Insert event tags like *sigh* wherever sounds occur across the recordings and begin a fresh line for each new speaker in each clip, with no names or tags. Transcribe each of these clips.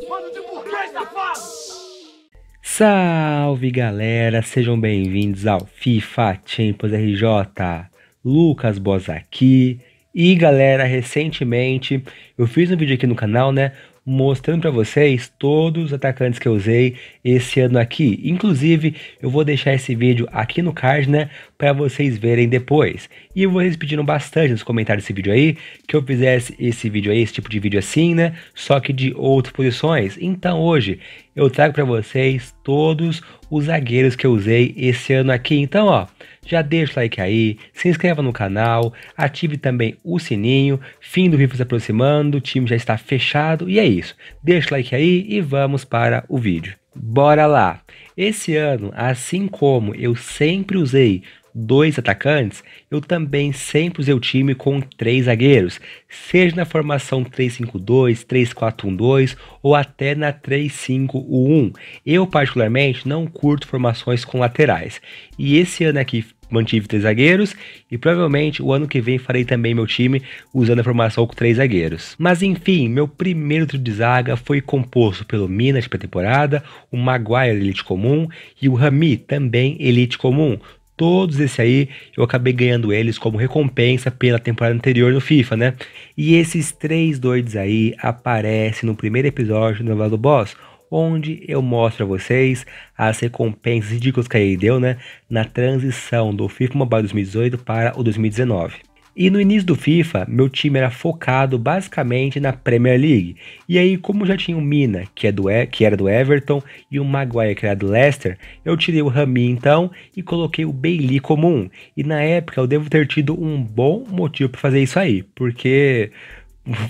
de burguês safado! Salve galera, sejam bem-vindos ao FIFA Champions RJ. Lucas Boas aqui. E galera, recentemente eu fiz um vídeo aqui no canal, né, mostrando para vocês todos os atacantes que eu usei esse ano aqui. Inclusive, eu vou deixar esse vídeo aqui no card, né, para vocês verem depois. E vocês pediram bastante nos comentários desse vídeo aí, que eu fizesse esse vídeo aí, esse tipo de vídeo assim, né, só que de outras posições. Então, hoje eu trago para vocês todos os zagueiros que eu usei esse ano aqui. Então, ó, já deixa o like aí, se inscreva no canal, ative também o sininho, fim do vídeo se aproximando, o time já está fechado e é isso. Deixa o like aí e vamos para o vídeo. Bora lá! Esse ano, assim como eu sempre usei dois atacantes, eu também sempre usei o time com três zagueiros, seja na formação 3-5-2, 3-4-1-2 ou até na 3-5-1. Eu particularmente não curto formações com laterais. E esse ano aqui mantive três zagueiros e provavelmente o ano que vem farei também meu time usando a formação com três zagueiros. Mas enfim, meu primeiro trio de zaga foi composto pelo Minas para pré-temporada, o Maguire elite comum e o Rami também elite comum. Todos esses aí eu acabei ganhando eles como recompensa pela temporada anterior no FIFA, né? E esses três doidos aí aparecem no primeiro episódio do Novelo Boss, onde eu mostro a vocês as recompensas ridículas que a EA deu né, na transição do FIFA Mobile 2018 para o 2019. E no início do FIFA, meu time era focado basicamente na Premier League. E aí, como já tinha o Mina, que, é do, que era do Everton, e o Maguire, que era do Leicester, eu tirei o Rami então e coloquei o Bailey comum. E na época eu devo ter tido um bom motivo para fazer isso aí, porque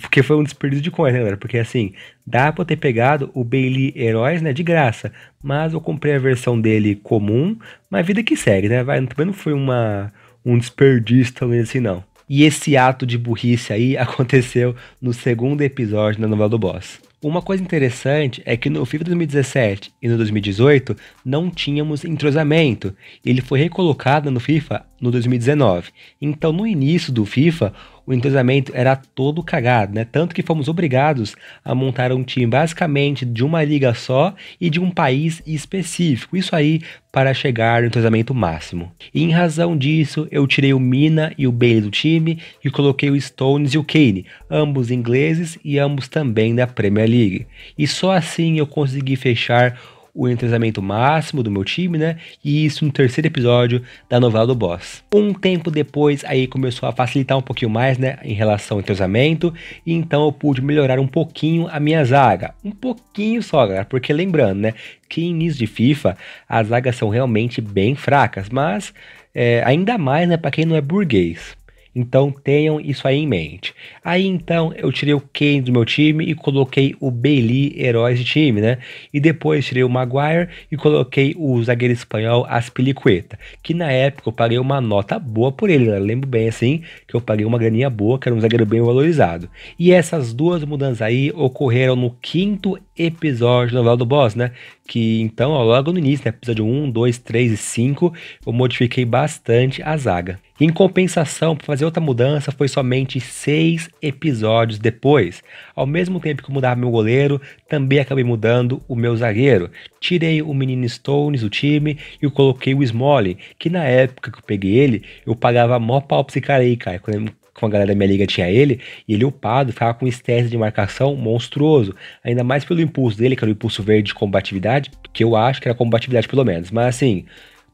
porque foi um desperdício de coisa, né, galera? Porque assim, dá pra eu ter pegado o Bailey Heróis, né, de graça. Mas eu comprei a versão dele comum, mas vida que segue, né? Vai, também não foi uma, um desperdício também assim, não. E esse ato de burrice aí *laughs* aconteceu no segundo episódio da novela do Boss. Uma coisa interessante é que no FIFA 2017 e no 2018 não tínhamos entrosamento. Ele foi recolocado no FIFA no 2019. Então, no início do FIFA, o entrosamento era todo cagado, né? Tanto que fomos obrigados a montar um time basicamente de uma liga só e de um país específico. Isso aí para chegar no entrosamento máximo. E em razão disso, eu tirei o Mina e o Bailey do time e coloquei o Stones e o Kane, ambos ingleses e ambos também da Premier League. E só assim eu consegui fechar o entrosamento máximo do meu time, né? E isso no terceiro episódio da novela do boss. Um tempo depois, aí começou a facilitar um pouquinho mais, né? Em relação ao entrosamento, e então eu pude melhorar um pouquinho a minha zaga. Um pouquinho só, galera, porque lembrando, né? Que início de FIFA, as zagas são realmente bem fracas, mas é, ainda mais, né? Para quem não é burguês. Então tenham isso aí em mente. Aí então eu tirei o Kane do meu time e coloquei o Bailey herói de time, né? E depois tirei o Maguire e coloquei o zagueiro espanhol Aspilicueta, que na época eu paguei uma nota boa por ele. Né? lembro bem assim que eu paguei uma graninha boa, que era um zagueiro bem valorizado. E essas duas mudanças aí ocorreram no quinto episódio do novela do Boss, né? Que então, ó, logo no início, né? Episódio 1, 2, 3 e 5, eu modifiquei bastante a zaga. Em compensação, para fazer outra mudança, foi somente seis episódios depois. Ao mesmo tempo que eu mudava meu goleiro, também acabei mudando o meu zagueiro. Tirei o menino Stones do time e eu coloquei o Smalling, que na época que eu peguei ele, eu pagava mó pau pra esse cara aí, cara. Quando com a galera da minha liga tinha ele, e ele upado, ficava com um de marcação monstruoso. Ainda mais pelo impulso dele, que era o impulso verde de combatividade, que eu acho que era combatividade pelo menos. Mas assim,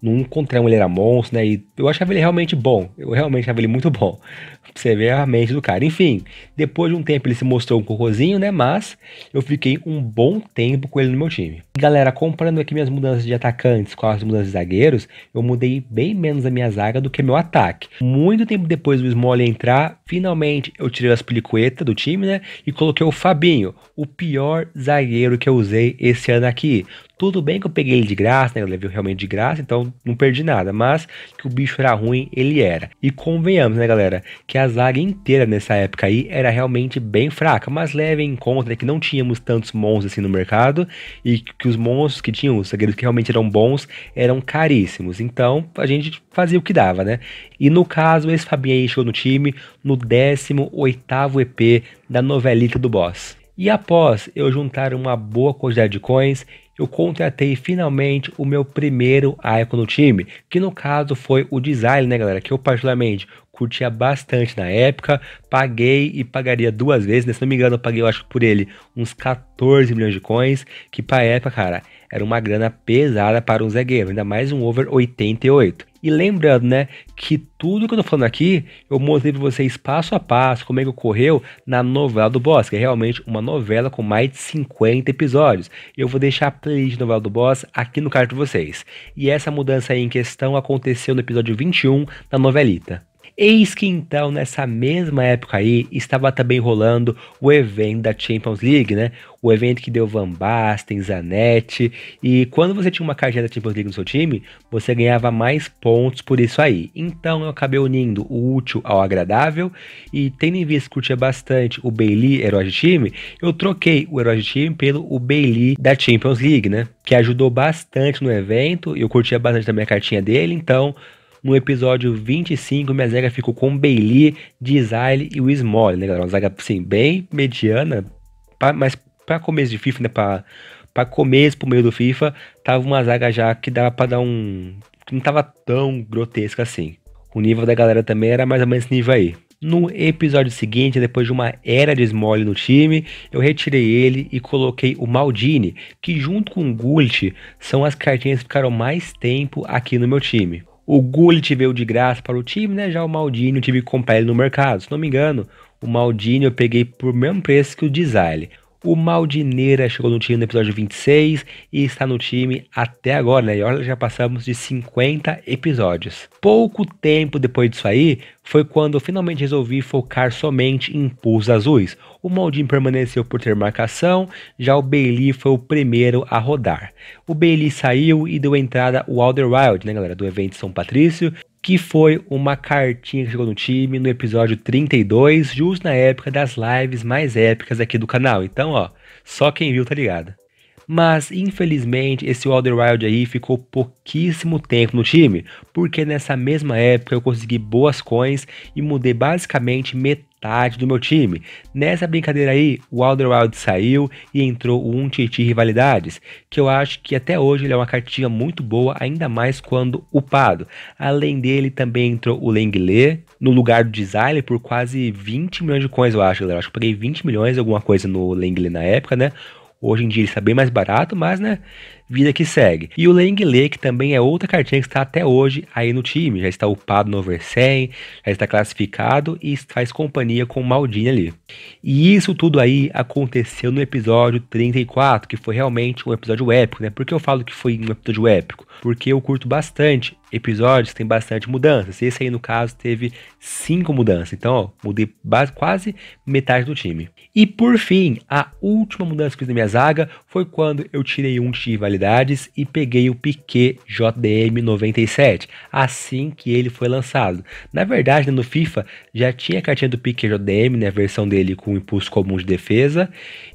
não encontrei contra mulher ele era monstro, né? E eu achava ele realmente bom. Eu realmente achava ele muito bom. *laughs* você ver a mente do cara. Enfim, depois de um tempo ele se mostrou um cocôzinho, né? Mas eu fiquei um bom tempo com ele no meu time. Galera, comparando aqui minhas mudanças de atacantes com as mudanças de zagueiros, eu mudei bem menos a minha zaga do que meu ataque. Muito tempo depois do Smole entrar, finalmente eu tirei as pelicuetas do time, né? E coloquei o Fabinho, o pior zagueiro que eu usei esse ano aqui. Tudo bem que eu peguei ele de graça, né? Eu levei realmente de graça, então não perdi nada. Mas que o bicho era ruim, ele era. E convenhamos, né, galera? Que a zaga inteira nessa época aí era realmente bem fraca. Mas levem em conta né, que não tínhamos tantos monstros assim no mercado. E que os monstros que tinham, os zagueiros que realmente eram bons, eram caríssimos. Então a gente fazia o que dava, né? E no caso, esse Fabinho aí chegou no time no 18 EP da novelita do Boss. E após eu juntar uma boa quantidade de coins, eu contratei finalmente o meu primeiro Icon no time, que no caso foi o design, né, galera? Que eu particularmente curtia bastante na época, paguei e pagaria duas vezes, né? se não me engano, eu paguei, eu acho, por ele uns 14 milhões de coins, que pra época, cara, era uma grana pesada para um zagueiro, ainda mais um over 88. E lembrando, né, que tudo que eu tô falando aqui, eu mostrei para vocês passo a passo como é que ocorreu na novela do Boss, que é realmente uma novela com mais de 50 episódios. Eu vou deixar a playlist de novela do Boss aqui no card para vocês. E essa mudança aí em questão aconteceu no episódio 21 da novelita. Eis que então, nessa mesma época aí, estava também rolando o evento da Champions League, né? O evento que deu Van Basten, Zanetti. E quando você tinha uma cartinha da Champions League no seu time, você ganhava mais pontos por isso aí. Então eu acabei unindo o útil ao agradável. E tendo em vista que curtia bastante o Bailey, herói de time, eu troquei o herói de time pelo o Bailey da Champions League, né? Que ajudou bastante no evento. Eu curtia bastante também a cartinha dele, então no episódio 25, minha zaga ficou com Bailey, Desile e o Small, né, galera? Uma zaga, assim, bem mediana, pra, mas para começo de FIFA, né, pra, pra começo, pro meio do FIFA, tava uma zaga já que dava pra dar um... que não tava tão grotesca assim. O nível da galera também era mais ou menos esse nível aí. No episódio seguinte, depois de uma era de Smolly no time, eu retirei ele e coloquei o Maldini, que junto com o Gullit são as cartinhas que ficaram mais tempo aqui no meu time. O Gullit veio de graça para o time, né? Já o Maldini eu tive que comprar ele no mercado. Se não me engano, o Maldini eu peguei por mesmo preço que o Desile. O Maldineira chegou no time no episódio 26 e está no time até agora, né? E olha, já passamos de 50 episódios. Pouco tempo depois disso aí, foi quando eu finalmente resolvi focar somente em pulsos azuis, o Maldin permaneceu por ter marcação, já o Bailey foi o primeiro a rodar. O Bailey saiu e deu entrada o Wild, né galera, do evento São Patrício, que foi uma cartinha que chegou no time no episódio 32, justo na época das lives mais épicas aqui do canal. Então, ó, só quem viu tá ligado. Mas, infelizmente, esse Wilder Wild aí ficou pouquíssimo tempo no time, porque nessa mesma época eu consegui boas coins e mudei basicamente metade metade do meu time. Nessa brincadeira aí, o Alderwild saiu e entrou o Titi Rivalidades, que eu acho que até hoje ele é uma cartinha muito boa, ainda mais quando upado. Além dele, também entrou o Lenglet no lugar do Desire por quase 20 milhões de coins, eu acho, galera. Eu acho que eu paguei 20 milhões, alguma coisa no Lenglet na época, né? Hoje em dia ele está bem mais barato, mas né, vida que segue. E o Lenglet, que também é outra cartinha que está até hoje aí no time, já está upado no over 100, já está classificado e faz companhia com o Maldini ali. E isso tudo aí aconteceu no episódio 34, que foi realmente um episódio épico, né? Por que eu falo que foi um episódio épico? Porque eu curto bastante episódios tem bastante mudanças. Esse aí, no caso, teve cinco mudanças. Então, ó, mudei quase metade do time. E por fim, a última mudança que fiz na minha zaga foi quando eu tirei um de rivalidades e peguei o Piquet JDM 97, assim que ele foi lançado. Na verdade, né, no FIFA já tinha a cartinha do Piquet JDM, né, a versão dele com impulso comum de defesa,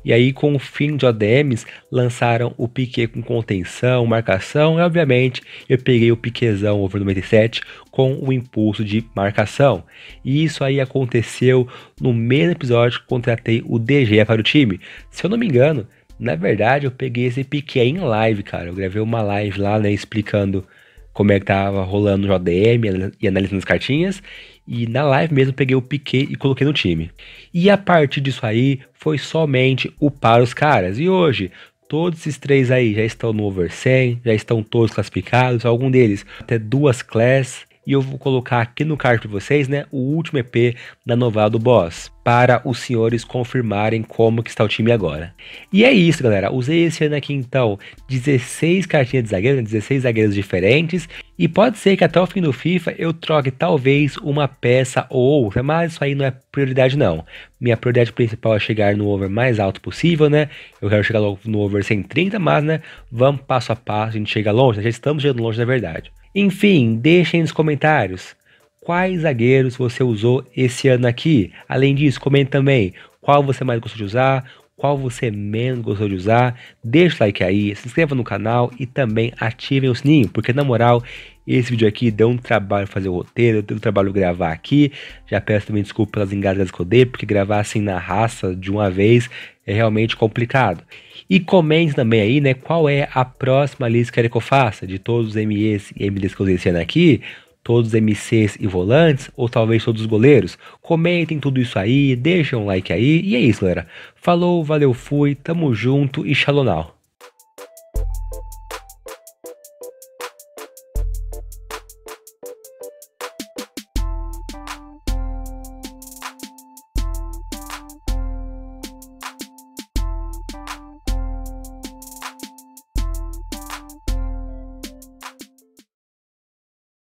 e aí com o fim de JDMs lançaram o Piquet com contenção, marcação, e obviamente eu peguei o Piquetzão marcação over 97 com o um impulso de marcação. E isso aí aconteceu no mesmo episódio que contratei o DG para o time. Se eu não me engano, na verdade eu peguei esse pique em live, cara. Eu gravei uma live lá, né, explicando como é que tava rolando o JDM e analisando as cartinhas. E na live mesmo peguei o Piquet e coloquei no time. E a partir disso aí foi somente upar os caras. E hoje Todos esses três aí já estão no over 100, já estão todos classificados, algum deles até duas classes e eu vou colocar aqui no card para vocês, né, o último EP da novela do Boss, para os senhores confirmarem como que está o time agora. E é isso, galera. Usei esse ano aqui então 16 cartinhas de zagueiro, 16 né, zagueiros diferentes, e pode ser que até o fim do FIFA eu troque talvez uma peça ou outra, mas isso aí não é prioridade não. Minha prioridade principal é chegar no over mais alto possível, né? Eu quero chegar logo no over 130, mas né, vamos passo a passo, a gente chega longe, né? já estamos chegando longe na verdade. Enfim, deixem nos comentários quais zagueiros você usou esse ano aqui. Além disso, comente também qual você mais gostou de usar, qual você menos gostou de usar. deixe o like aí, se inscreva no canal e também ativem o sininho, porque na moral, esse vídeo aqui deu um trabalho fazer o roteiro, deu um trabalho gravar aqui. Já peço também desculpa pelas engasgadas que eu dei, porque gravar assim na raça de uma vez é realmente complicado. E comente também aí, né, qual é a próxima lista que querem que eu faça de todos os MEs e MDs que eu mencionei aqui, todos os MCs e volantes, ou talvez todos os goleiros. Comentem tudo isso aí, deixem um like aí, e é isso, galera. Falou, valeu, fui, tamo junto e shalom.